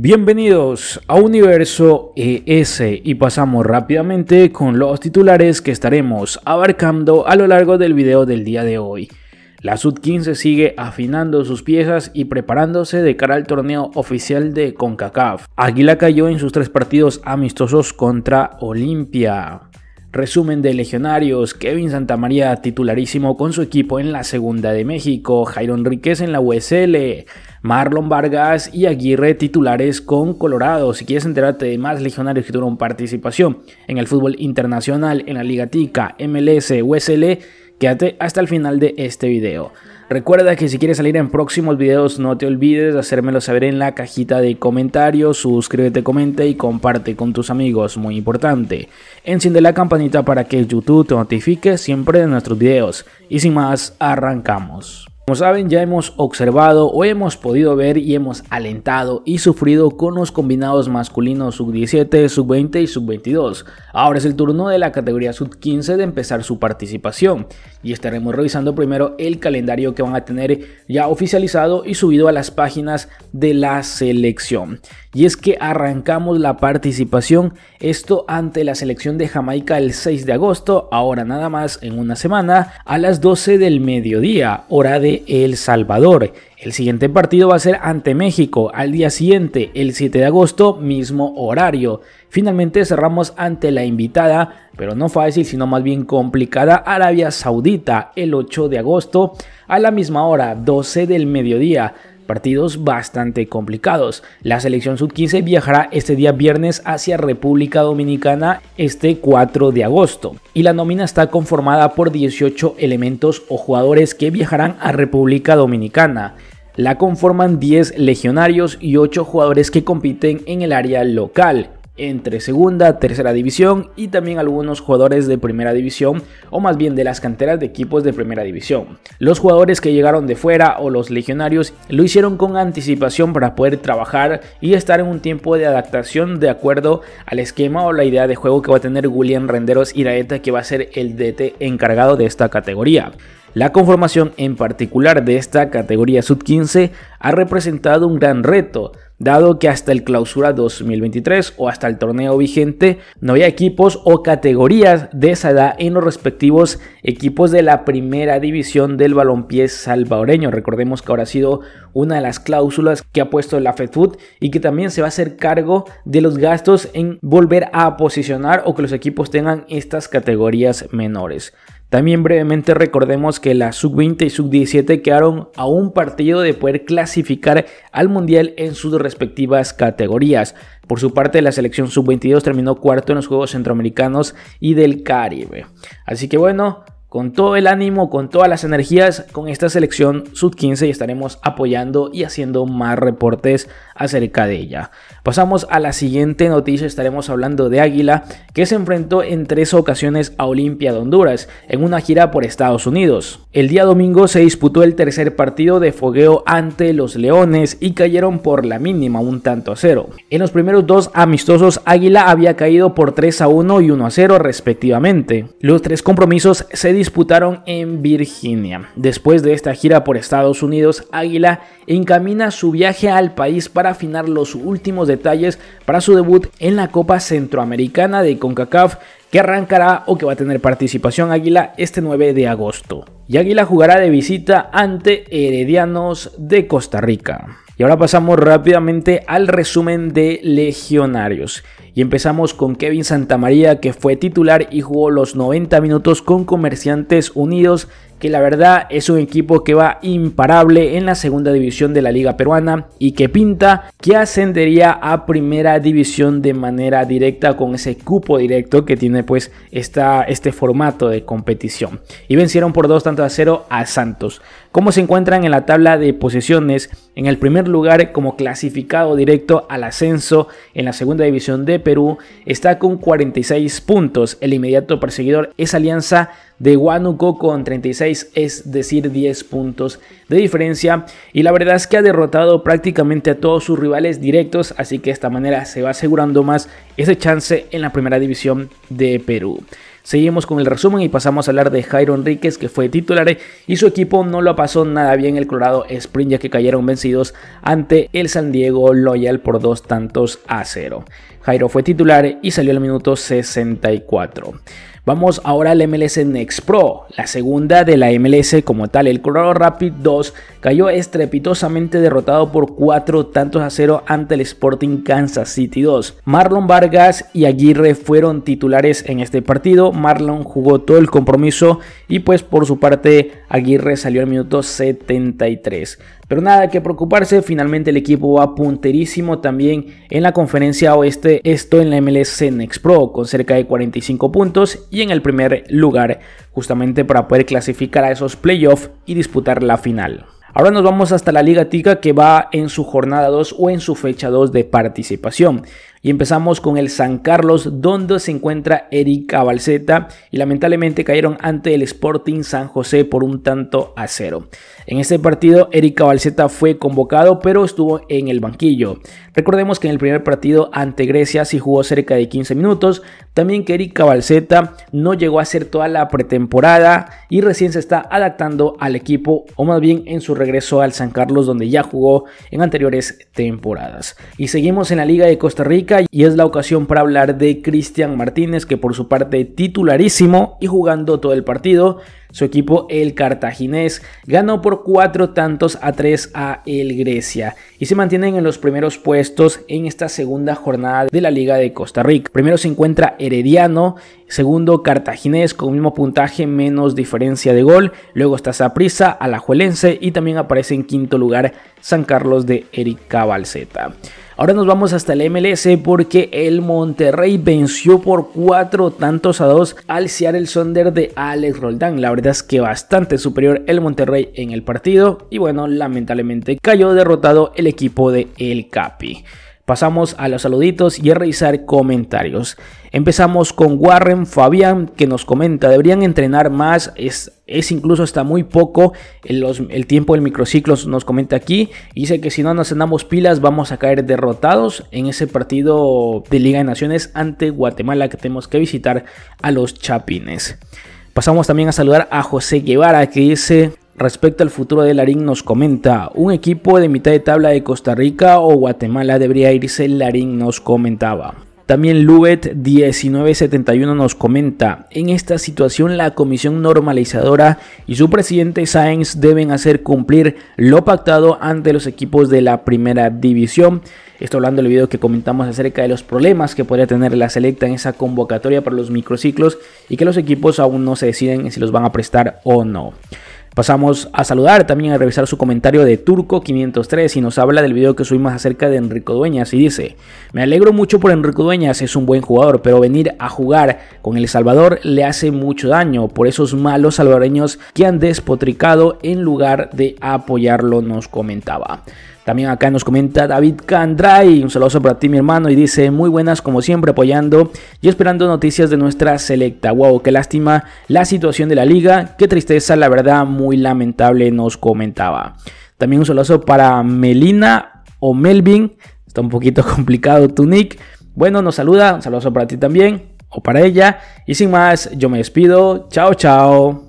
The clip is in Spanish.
Bienvenidos a Universo ES y pasamos rápidamente con los titulares que estaremos abarcando a lo largo del video del día de hoy. La Sud-15 sigue afinando sus piezas y preparándose de cara al torneo oficial de CONCACAF. Águila cayó en sus tres partidos amistosos contra Olimpia. Resumen de legionarios, Kevin Santamaría titularísimo con su equipo en la Segunda de México, Jairo Enríquez en la USL, Marlon Vargas y Aguirre titulares con Colorado. Si quieres enterarte de más legionarios que tuvieron participación en el fútbol internacional, en la Liga Tica, MLS, USL, quédate hasta el final de este video. Recuerda que si quieres salir en próximos videos no te olvides de hacérmelo saber en la cajita de comentarios, suscríbete, comenta y comparte con tus amigos, muy importante. Enciende la campanita para que YouTube te notifique siempre de nuestros videos. Y sin más, arrancamos. Como saben, ya hemos observado o hemos podido ver y hemos alentado y sufrido con los combinados masculinos sub-17, sub-20 y sub-22. Ahora es el turno de la categoría sub-15 de empezar su participación y estaremos revisando primero el calendario que van a tener ya oficializado y subido a las páginas de la selección. Y es que arrancamos la participación, esto ante la selección de Jamaica el 6 de agosto, ahora nada más en una semana, a las 12 del mediodía, hora de el Salvador. El siguiente partido va a ser ante México al día siguiente, el 7 de agosto, mismo horario. Finalmente cerramos ante la invitada, pero no fácil, sino más bien complicada, Arabia Saudita, el 8 de agosto, a la misma hora, 12 del mediodía partidos bastante complicados. La selección sub-15 viajará este día viernes hacia República Dominicana este 4 de agosto y la nómina está conformada por 18 elementos o jugadores que viajarán a República Dominicana. La conforman 10 legionarios y 8 jugadores que compiten en el área local entre segunda, tercera división y también algunos jugadores de primera división o más bien de las canteras de equipos de primera división. Los jugadores que llegaron de fuera o los legionarios lo hicieron con anticipación para poder trabajar y estar en un tiempo de adaptación de acuerdo al esquema o la idea de juego que va a tener William Renderos Iraeta que va a ser el DT encargado de esta categoría. La conformación en particular de esta categoría sub-15 ha representado un gran reto, dado que hasta el clausura 2023 o hasta el torneo vigente no había equipos o categorías de esa edad en los respectivos equipos de la primera división del balompié salvadoreño. Recordemos que ahora ha sido una de las cláusulas que ha puesto la FedFood y que también se va a hacer cargo de los gastos en volver a posicionar o que los equipos tengan estas categorías menores. También brevemente recordemos que la sub-20 y sub-17 quedaron a un partido de poder clasificar al Mundial en sus respectivas categorías. Por su parte, la selección sub-22 terminó cuarto en los Juegos Centroamericanos y del Caribe. Así que bueno, con todo el ánimo, con todas las energías, con esta selección Sud 15 y estaremos apoyando y haciendo más reportes acerca de ella. Pasamos a la siguiente noticia, estaremos hablando de Águila, que se enfrentó en tres ocasiones a Olimpia de Honduras en una gira por Estados Unidos. El día domingo se disputó el tercer partido de fogueo ante los Leones y cayeron por la mínima, un tanto a cero. En los primeros dos amistosos, Águila había caído por 3 a 1 y 1 a 0 respectivamente. Los tres compromisos se disputaron en Virginia. Después de esta gira por Estados Unidos, Águila encamina su viaje al país para afinar los últimos detalles para su debut en la Copa Centroamericana de CONCACAF que arrancará o que va a tener participación Águila este 9 de agosto. Y Águila jugará de visita ante Heredianos de Costa Rica. Y ahora pasamos rápidamente al resumen de Legionarios. Y empezamos con Kevin Santamaría que fue titular y jugó los 90 minutos con Comerciantes Unidos, que la verdad es un equipo que va imparable en la segunda división de la Liga Peruana y que pinta que ascendería a primera división de manera directa con ese cupo directo que tiene pues esta, este formato de competición. Y vencieron por 2 tanto a 0 a Santos. ¿Cómo se encuentran en la tabla de posiciones? En el primer lugar como clasificado directo al ascenso en la segunda división de Perú está con 46 puntos. El inmediato perseguidor es Alianza de Huánuco con 36, es decir, 10 puntos de diferencia. Y la verdad es que ha derrotado prácticamente a todos sus rivales directos, así que de esta manera se va asegurando más ese chance en la primera división de Perú. Seguimos con el resumen y pasamos a hablar de Jairo Enríquez, que fue titular y su equipo no lo pasó nada bien el Colorado Spring, ya que cayeron vencidos ante el San Diego Loyal por dos tantos a cero. Jairo fue titular y salió al minuto 64. Vamos ahora al MLS Next Pro, la segunda de la MLS como tal. El Colorado Rapid 2 cayó estrepitosamente derrotado por 4 tantos a 0 ante el Sporting Kansas City 2. Marlon Vargas y Aguirre fueron titulares en este partido. Marlon jugó todo el compromiso y pues por su parte Aguirre salió al minuto 73. Pero nada que preocuparse, finalmente el equipo va punterísimo también en la conferencia oeste, esto en la MLS Next Pro, con cerca de 45 puntos y en el primer lugar, justamente para poder clasificar a esos playoffs y disputar la final. Ahora nos vamos hasta la Liga Tica que va en su jornada 2 o en su fecha 2 de participación. Y empezamos con el San Carlos, donde se encuentra Eric Cabalceta. y lamentablemente cayeron ante el Sporting San José por un tanto a cero. En este partido, Eric Cabalceta fue convocado, pero estuvo en el banquillo. Recordemos que en el primer partido ante Grecia sí jugó cerca de 15 minutos, también que Eric Cabalceta no llegó a hacer toda la pretemporada y recién se está adaptando al equipo, o más bien en su regreso al San Carlos, donde ya jugó en anteriores temporadas. Y seguimos en la Liga de Costa Rica y es la ocasión para hablar de Cristian Martínez que por su parte titularísimo y jugando todo el partido, su equipo el cartaginés ganó por cuatro tantos a tres a el Grecia y se mantienen en los primeros puestos en esta segunda jornada de la Liga de Costa Rica. Primero se encuentra Herediano, segundo Cartaginés con mismo puntaje menos diferencia de gol, luego está Saprissa, Alajuelense y también aparece en quinto lugar San Carlos de Eric Cabalceta. Ahora nos vamos hasta el MLS porque el Monterrey venció por cuatro tantos a dos al el Sonder de Alex Roldán. La verdad es que bastante superior el Monterrey en el partido y bueno, lamentablemente cayó derrotado el equipo de El Capi. Pasamos a los saluditos y a revisar comentarios. Empezamos con Warren Fabián que nos comenta, deberían entrenar más, es, es incluso hasta muy poco el, el tiempo del microciclo, nos comenta aquí. Dice que si no nos andamos pilas vamos a caer derrotados en ese partido de Liga de Naciones ante Guatemala que tenemos que visitar a los Chapines. Pasamos también a saludar a José Guevara que dice, Respecto al futuro de Larín nos comenta, un equipo de mitad de tabla de Costa Rica o Guatemala debería irse, Larín nos comentaba. También Lubet 1971 nos comenta, en esta situación la comisión normalizadora y su presidente Sáenz deben hacer cumplir lo pactado ante los equipos de la primera división. Esto hablando del video que comentamos acerca de los problemas que podría tener la selecta en esa convocatoria para los microciclos y que los equipos aún no se deciden si los van a prestar o no. Pasamos a saludar también a revisar su comentario de Turco503 y nos habla del video que subimos acerca de Enrico Dueñas y dice, me alegro mucho por Enrico Dueñas, es un buen jugador, pero venir a jugar con El Salvador le hace mucho daño por esos malos salvadoreños que han despotricado en lugar de apoyarlo, nos comentaba. También acá nos comenta David Candray, un saludo para ti mi hermano, y dice muy buenas como siempre apoyando y esperando noticias de nuestra selecta. Wow, qué lástima la situación de la liga, qué tristeza, la verdad muy lamentable nos comentaba. También un saludo para Melina o Melvin, está un poquito complicado tu nick. Bueno, nos saluda, un saludo para ti también o para ella. Y sin más, yo me despido. Chao, chao.